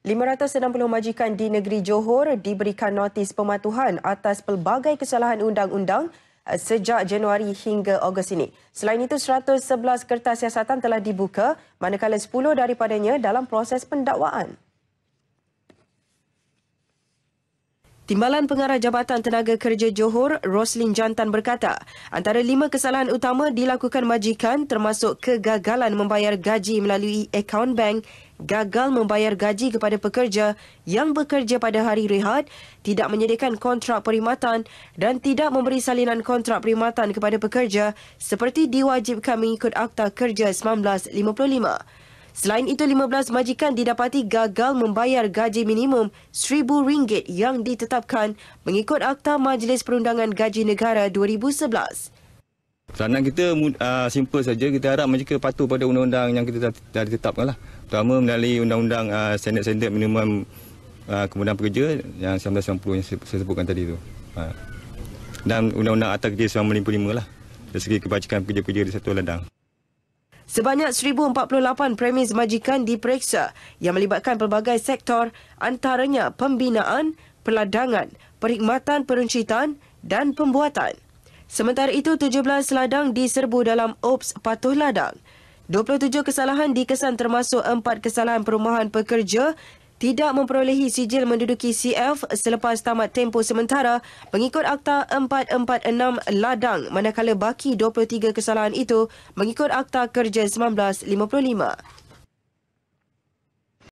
560 majikan di negeri Johor diberikan notis pematuhan atas pelbagai kesalahan undang-undang eh, sejak Januari hingga Ogos ini. Selain itu, 111 kertas siasatan telah dibuka, manakala 10 daripadanya dalam proses pendakwaan. Timbalan Pengarah Jabatan Tenaga Kerja Johor, Roslin Jantan berkata, antara lima kesalahan utama dilakukan majikan termasuk kegagalan membayar gaji melalui akaun bank gagal membayar gaji kepada pekerja yang bekerja pada hari rehat, tidak menyediakan kontrak perkhidmatan dan tidak memberi salinan kontrak perkhidmatan kepada pekerja seperti diwajibkan mengikut Akta Kerja 1955. Selain itu, 15 majikan didapati gagal membayar gaji minimum RM1,000 yang ditetapkan mengikut Akta Majlis Perundangan Gaji Negara 2011. Peranan kita uh, simple saja. Kita harap mereka patuh pada undang-undang yang kita dah, dah ditetapkan. Lah. Terutama melalui undang-undang uh, ah, standard-standard minimum uh, kemudahan pekerja yang 1990 yang saya sebutkan tadi itu. Uh. Dan undang-undang atas kerja 1955 lah. Dari segi kebajikan pekerja-pekerja di satu ladang. Sebanyak 1,048 premis majikan diperiksa yang melibatkan pelbagai sektor antaranya pembinaan, peladangan, perkhidmatan peruncitan dan pembuatan. Sementara itu, 17 ladang diserbu dalam Ops Patuh Ladang. 27 kesalahan dikesan termasuk 4 kesalahan perumahan pekerja tidak memperolehi sijil menduduki CF selepas tamat tempoh sementara mengikut Akta 446 Ladang manakala baki 23 kesalahan itu mengikut Akta Kerja 1955.